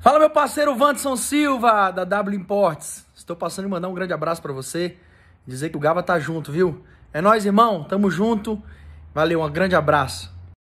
Fala meu parceiro Vanderson Silva da W Imports. Estou passando e mandar um grande abraço para você, dizer que o Gava tá junto, viu? É nós, irmão, tamo junto. Valeu, um grande abraço.